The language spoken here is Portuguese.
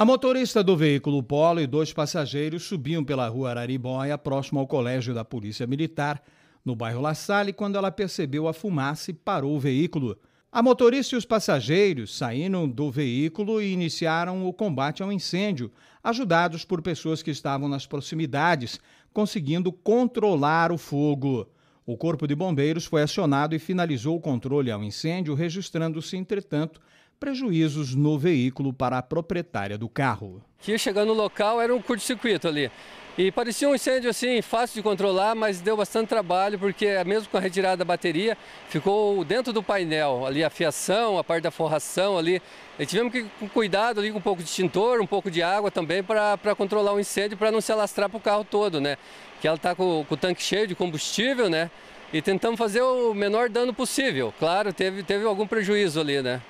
A motorista do veículo Polo e dois passageiros subiam pela rua Araribóia, próximo ao colégio da Polícia Militar, no bairro La Salle, quando ela percebeu a fumaça e parou o veículo. A motorista e os passageiros saíram do veículo e iniciaram o combate ao incêndio, ajudados por pessoas que estavam nas proximidades, conseguindo controlar o fogo. O Corpo de Bombeiros foi acionado e finalizou o controle ao incêndio, registrando-se, entretanto, prejuízos no veículo para a proprietária do carro. Aqui chegando no local era um curto-circuito ali. E parecia um incêndio assim, fácil de controlar, mas deu bastante trabalho, porque é mesmo com a retirada da bateria, ficou dentro do painel ali a fiação, a parte da forração ali. E tivemos que ir com cuidado ali com um pouco de extintor, um pouco de água também para controlar o incêndio, para não se alastrar para o carro todo, né? Que ela está com, com o tanque cheio de combustível, né? E tentamos fazer o menor dano possível. Claro, teve, teve algum prejuízo ali, né?